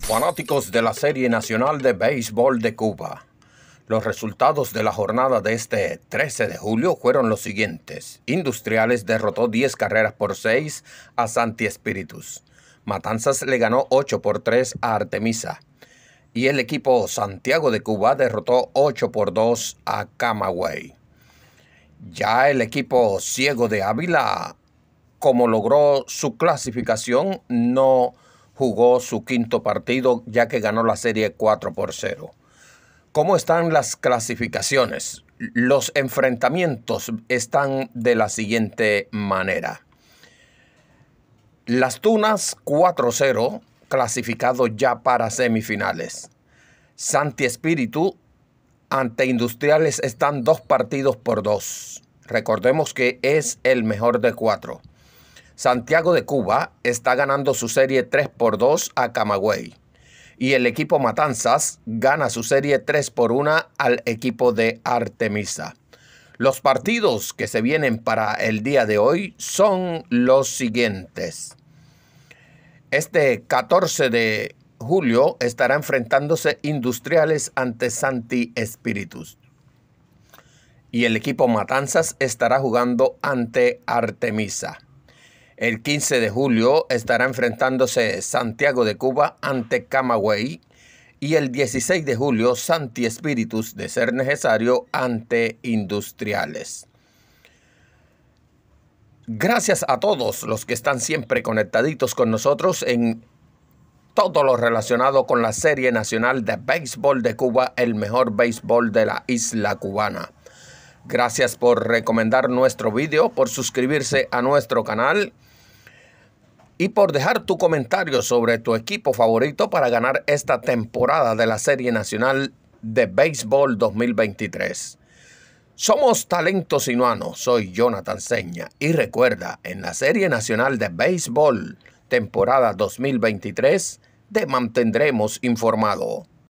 Fanáticos de la Serie Nacional de Béisbol de Cuba, los resultados de la jornada de este 13 de julio fueron los siguientes. Industriales derrotó 10 carreras por 6 a Santi Espíritus. Matanzas le ganó 8 por 3 a Artemisa. Y el equipo Santiago de Cuba derrotó 8 por 2 a Camagüey. Ya el equipo ciego de Ávila, como logró su clasificación, no jugó su quinto partido ya que ganó la serie 4 por 0. ¿Cómo están las clasificaciones? Los enfrentamientos están de la siguiente manera. Las Tunas 4-0, clasificado ya para semifinales. Santi Espíritu ante Industriales están dos partidos por dos. Recordemos que es el mejor de cuatro. Santiago de Cuba está ganando su serie 3 por 2 a Camagüey. Y el equipo Matanzas gana su serie 3 por 1 al equipo de Artemisa. Los partidos que se vienen para el día de hoy son los siguientes. Este 14 de julio estará enfrentándose Industriales ante Santi Espíritus. Y el equipo Matanzas estará jugando ante Artemisa. El 15 de julio estará enfrentándose Santiago de Cuba ante Camagüey y el 16 de julio Santi Espíritus de ser necesario ante Industriales. Gracias a todos los que están siempre conectaditos con nosotros en todo lo relacionado con la Serie Nacional de Béisbol de Cuba, el mejor béisbol de la isla cubana. Gracias por recomendar nuestro video, por suscribirse a nuestro canal y por dejar tu comentario sobre tu equipo favorito para ganar esta temporada de la Serie Nacional de Béisbol 2023. Somos talentos Sinuano, soy Jonathan Seña y recuerda, en la Serie Nacional de Béisbol temporada 2023 te mantendremos informado.